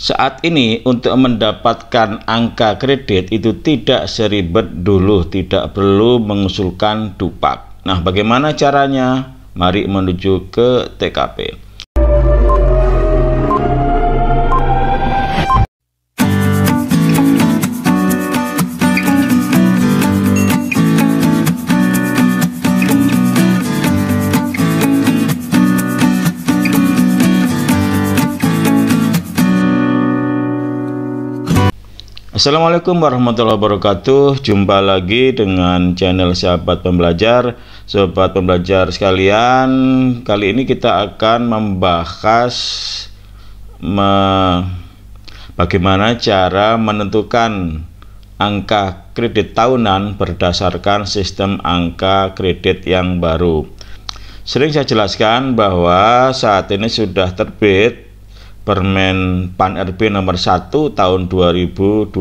saat ini untuk mendapatkan angka kredit itu tidak seribet dulu, tidak perlu mengusulkan dupak. Nah, bagaimana caranya? Mari menuju ke TKP. Assalamualaikum warahmatullahi wabarakatuh Jumpa lagi dengan channel sahabat pembelajar Sobat pembelajar sekalian Kali ini kita akan membahas me Bagaimana cara menentukan angka kredit tahunan berdasarkan sistem angka kredit yang baru Sering saya jelaskan bahwa saat ini sudah terbit Permen Pan RB nomor 1 tahun 2023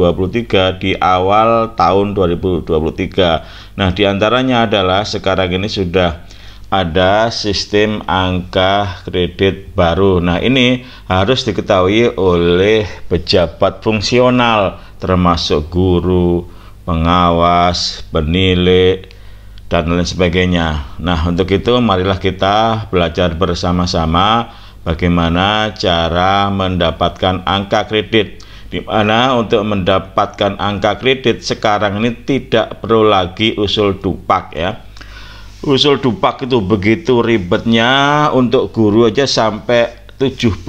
di awal tahun 2023. Nah, diantaranya adalah sekarang ini sudah ada sistem angka kredit baru. Nah, ini harus diketahui oleh pejabat fungsional termasuk guru, pengawas, penilik dan lain sebagainya. Nah, untuk itu marilah kita belajar bersama-sama Bagaimana cara mendapatkan angka kredit? Di mana untuk mendapatkan angka kredit sekarang ini tidak perlu lagi usul dupak ya. Usul dupak itu begitu ribetnya untuk guru aja sampai 79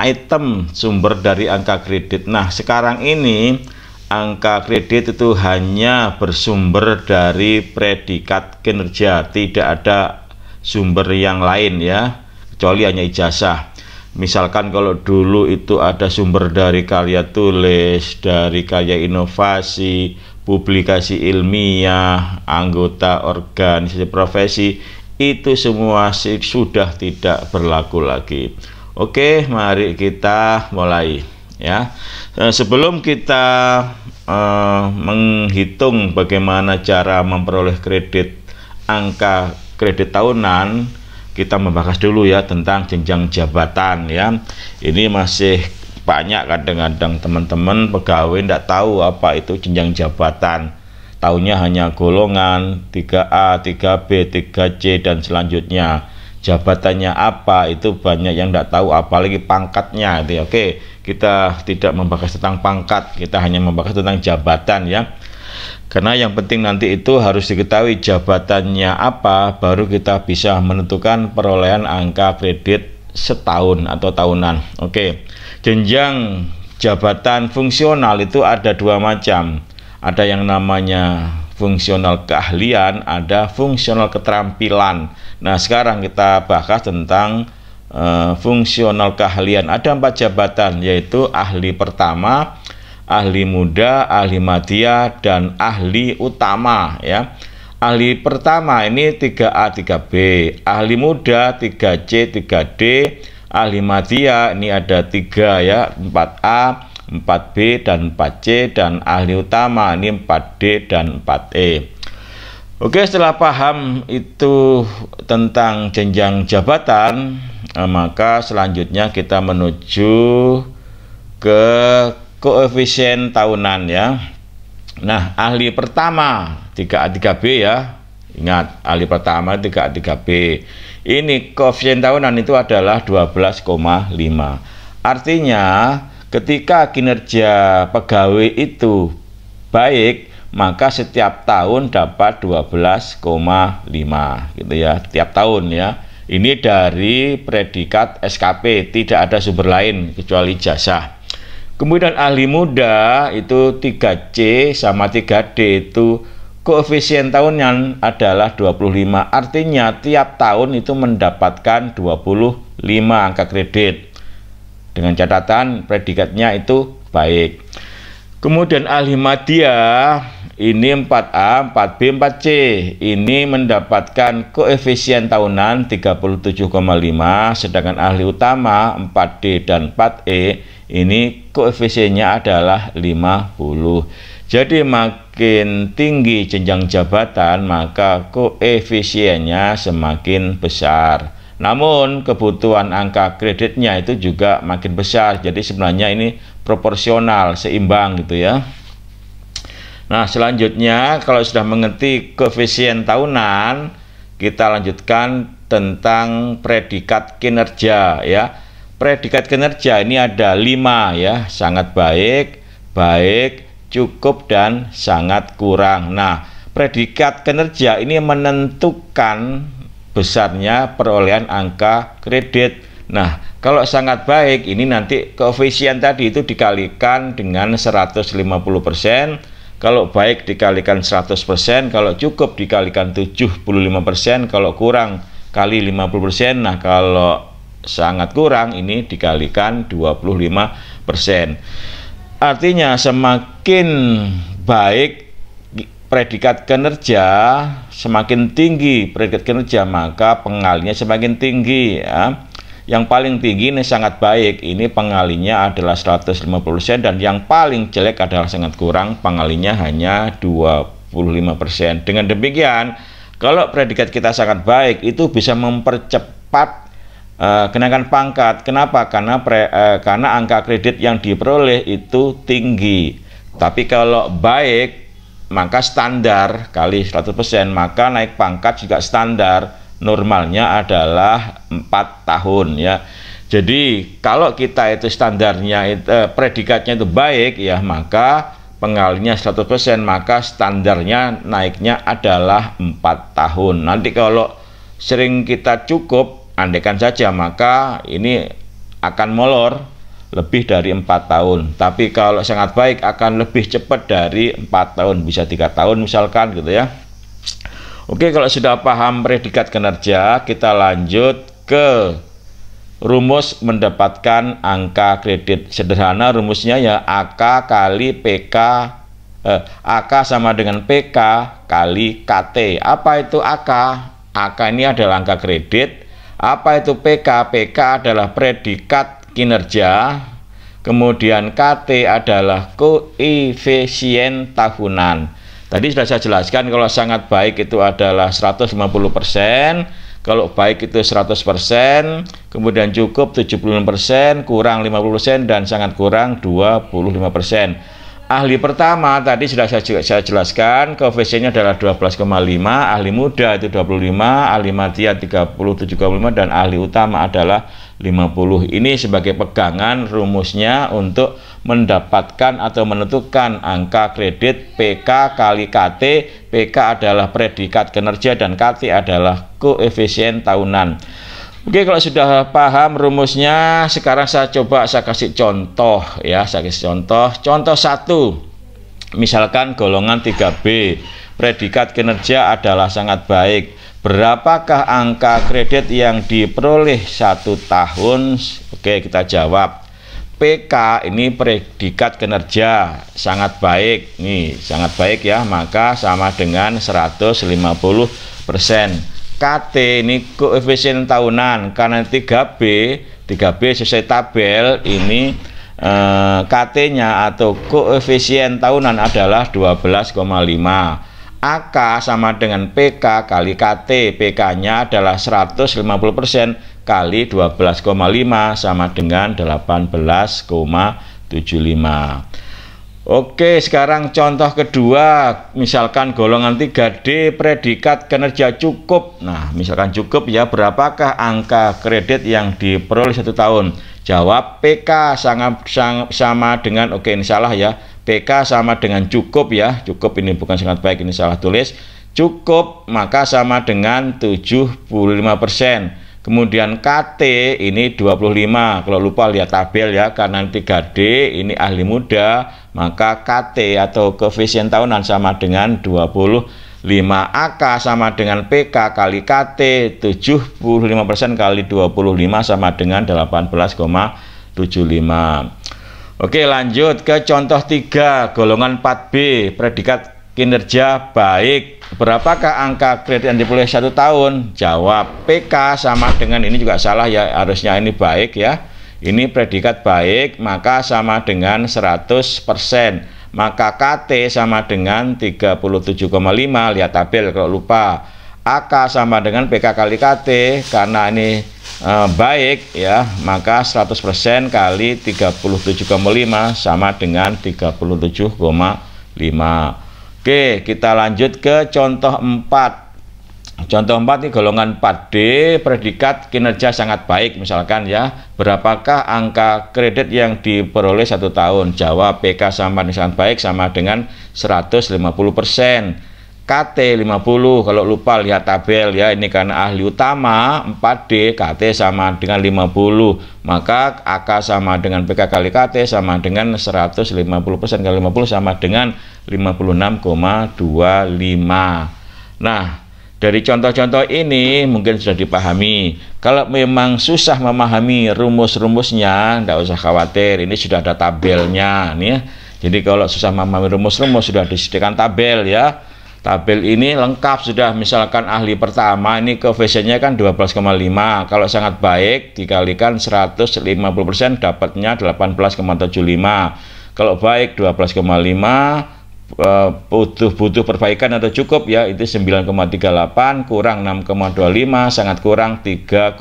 item sumber dari angka kredit. Nah, sekarang ini angka kredit itu hanya bersumber dari predikat kinerja, tidak ada sumber yang lain ya kecuali hanya ijazah misalkan kalau dulu itu ada sumber dari karya tulis dari karya inovasi publikasi ilmiah anggota organisasi profesi itu semua sudah tidak berlaku lagi oke mari kita mulai ya eh, sebelum kita eh, menghitung bagaimana cara memperoleh kredit angka kredit tahunan kita membahas dulu ya tentang jenjang jabatan ya. Ini masih banyak kadang-kadang teman-teman pegawai tidak tahu apa itu jenjang jabatan. Tahunya hanya golongan 3A, 3B, 3C dan selanjutnya. Jabatannya apa itu banyak yang tidak tahu apalagi pangkatnya itu. Ya. Oke, kita tidak membahas tentang pangkat, kita hanya membahas tentang jabatan ya karena yang penting nanti itu harus diketahui jabatannya apa baru kita bisa menentukan perolehan angka kredit setahun atau tahunan. Oke. Jenjang jabatan fungsional itu ada dua macam. Ada yang namanya fungsional keahlian, ada fungsional keterampilan. Nah, sekarang kita bahas tentang eh, fungsional keahlian. Ada empat jabatan, yaitu ahli pertama, ahli muda, ahli matia, dan ahli utama ya. Ahli pertama ini 3A, 3B, ahli muda 3C, 3D, ahli matia ini ada 3 ya, 4A, 4B dan 4C dan ahli utama ini 4D dan 4E. Oke, setelah paham itu tentang jenjang jabatan, eh, maka selanjutnya kita menuju ke koefisien tahunan ya. Nah, ahli pertama 3A3B ya. Ingat, ahli pertama 3A3B. Ini koefisien tahunan itu adalah 12,5. Artinya, ketika kinerja pegawai itu baik, maka setiap tahun dapat 12,5 gitu ya tiap tahun ya ini dari predikat SKP tidak ada sumber lain kecuali jasa Kemudian ahli muda itu 3C sama 3D itu koefisien tahunnya adalah 25. Artinya tiap tahun itu mendapatkan 25 angka kredit. Dengan catatan predikatnya itu baik. Kemudian ahli madya ini 4A, 4B, 4C. Ini mendapatkan koefisien tahunan 37,5 sedangkan ahli utama 4D dan 4E ini koefisiennya adalah 50. Jadi makin tinggi jenjang jabatan maka koefisiennya semakin besar. Namun kebutuhan angka kreditnya itu juga makin besar. Jadi sebenarnya ini proporsional, seimbang gitu ya. Nah, selanjutnya kalau sudah mengerti koefisien tahunan, kita lanjutkan tentang predikat kinerja ya. Predikat kinerja ini ada lima ya, sangat baik, baik, cukup dan sangat kurang. Nah, predikat kinerja ini menentukan besarnya perolehan angka kredit. Nah, kalau sangat baik ini nanti koefisien tadi itu dikalikan dengan 150 persen kalau baik dikalikan 100%, kalau cukup dikalikan 75%, kalau kurang kali 50%. Nah, kalau sangat kurang ini dikalikan 25%. Artinya semakin baik predikat kinerja semakin tinggi predikat kinerja maka pengalinya semakin tinggi ya yang paling tinggi ini sangat baik, ini pengalinya adalah 150% dan yang paling jelek adalah sangat kurang, pengalinya hanya 25%. Dengan demikian, kalau predikat kita sangat baik itu bisa mempercepat uh, kenaikan pangkat. Kenapa? Karena pre, uh, karena angka kredit yang diperoleh itu tinggi. Tapi kalau baik maka standar kali 100% maka naik pangkat juga standar normalnya adalah empat tahun ya. Jadi kalau kita itu standarnya itu, eh, predikatnya itu baik ya maka satu 100% maka standarnya naiknya adalah empat tahun. Nanti kalau sering kita cukup andekan saja maka ini akan molor lebih dari empat tahun tapi kalau sangat baik akan lebih cepat dari empat tahun bisa tiga tahun misalkan gitu ya Oke, kalau sudah paham predikat kinerja, kita lanjut ke rumus mendapatkan angka kredit. Sederhana rumusnya ya AK kali PK eh, AK sama dengan PK kali KT. Apa itu AK? AK ini adalah angka kredit. Apa itu PK? PK adalah predikat kinerja. Kemudian KT adalah koefisien tahunan. Tadi sudah saya jelaskan kalau sangat baik itu adalah 150%, persen, kalau baik itu 100%, persen, kemudian cukup persen, kurang 50% persen, dan sangat kurang 25%. persen. Ahli pertama tadi sudah saya, saya jelaskan koefisiennya adalah 12,5, ahli muda itu 25, ahli mati 30 75 dan ahli utama adalah 50 ini sebagai pegangan rumusnya untuk mendapatkan atau menentukan angka kredit PK kali KT PK adalah predikat kinerja dan KT adalah koefisien tahunan Oke kalau sudah paham rumusnya sekarang saya coba saya kasih contoh ya saya kasih contoh contoh satu misalkan golongan 3B predikat kinerja adalah sangat baik Berapakah angka kredit yang diperoleh satu tahun? Oke, kita jawab. PK ini predikat kinerja sangat baik nih sangat baik ya maka sama dengan 150 persen KT ini koefisien tahunan karena 3B 3B sesuai tabel ini eh, KT nya atau koefisien tahunan adalah 12,5 AK sama dengan PK kali KT. PK-nya adalah 150% kali 12,5 sama dengan 18,75. Oke, sekarang contoh kedua. Misalkan golongan 3D predikat kinerja cukup. Nah, misalkan cukup ya, berapakah angka kredit yang diperoleh satu tahun? Jawab PK sangat sama dengan, oke ini salah ya, PK sama dengan cukup ya cukup ini bukan sangat baik ini salah tulis cukup maka sama dengan 75% kemudian KT ini 25 kalau lupa lihat tabel ya karena 3D ini ahli muda maka KT atau koefisien tahunan sama dengan 25 ak sama dengan PK kali KT 75% kali 25 sama dengan 18,75 Oke lanjut ke contoh 3 golongan 4B predikat kinerja baik berapakah angka kredit yang diperoleh satu tahun jawab PK sama dengan ini juga salah ya harusnya ini baik ya ini predikat baik maka sama dengan 100% maka KT sama dengan 37,5 lihat tabel kalau lupa AK sama dengan PK kali KT karena ini Eh, baik ya maka 100% kali 37,5 sama dengan 37,5 Oke kita lanjut ke contoh 4 contoh 4 ini golongan 4D predikat kinerja sangat baik misalkan ya berapakah angka kredit yang diperoleh satu tahun jawab PK sama dengan baik sama dengan 150 persen KT 50 kalau lupa lihat tabel ya ini karena ahli utama 4D KT sama dengan 50 maka AK sama dengan PK kali KT sama dengan 150% kali 50 sama dengan 56,25 nah dari contoh-contoh ini mungkin sudah dipahami kalau memang susah memahami rumus-rumusnya tidak usah khawatir ini sudah ada tabelnya nih ya. jadi kalau susah memahami rumus-rumus sudah disediakan tabel ya Tabel ini lengkap sudah misalkan ahli pertama ini koefisiennya kan 12,5. Kalau sangat baik dikalikan 150% dapatnya 18,75. Kalau baik 12,5 butuh butuh perbaikan atau cukup ya itu 9,38 kurang 6,25 sangat kurang 3,13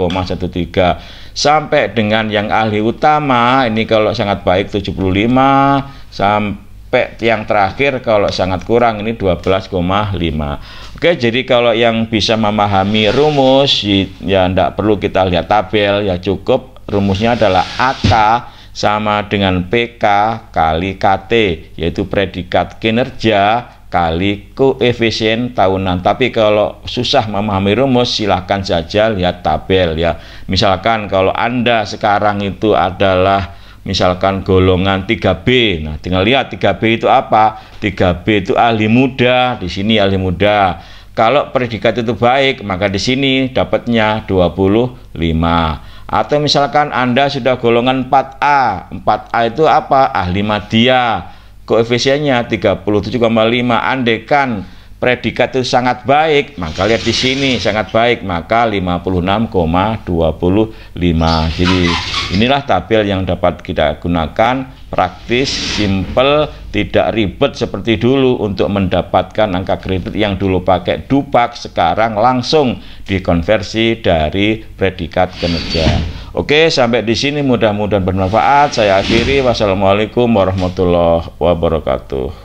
sampai dengan yang ahli utama ini kalau sangat baik 75 sampai P yang terakhir kalau sangat kurang ini 12,5 Oke jadi kalau yang bisa memahami rumus ya tidak perlu kita lihat tabel ya cukup rumusnya adalah AK sama dengan PK kali KT yaitu predikat kinerja kali koefisien tahunan. Tapi kalau susah memahami rumus silahkan saja lihat tabel ya. Misalkan kalau Anda sekarang itu adalah misalkan golongan 3B. Nah, tinggal lihat 3B itu apa? 3B itu ahli muda, di sini ahli muda. Kalau predikat itu baik, maka di sini dapatnya 25. Atau misalkan Anda sudah golongan 4A. 4A itu apa? Ahli media, Koefisiennya 37,5. Andekan predikat itu sangat baik, maka lihat di sini sangat baik, maka 56,25. Jadi Inilah tabel yang dapat kita gunakan, praktis, simple, tidak ribet seperti dulu untuk mendapatkan angka kredit yang dulu pakai dupak, sekarang langsung dikonversi dari predikat kinerja. Oke, sampai di sini mudah-mudahan bermanfaat. Saya akhiri. Wassalamualaikum warahmatullahi wabarakatuh.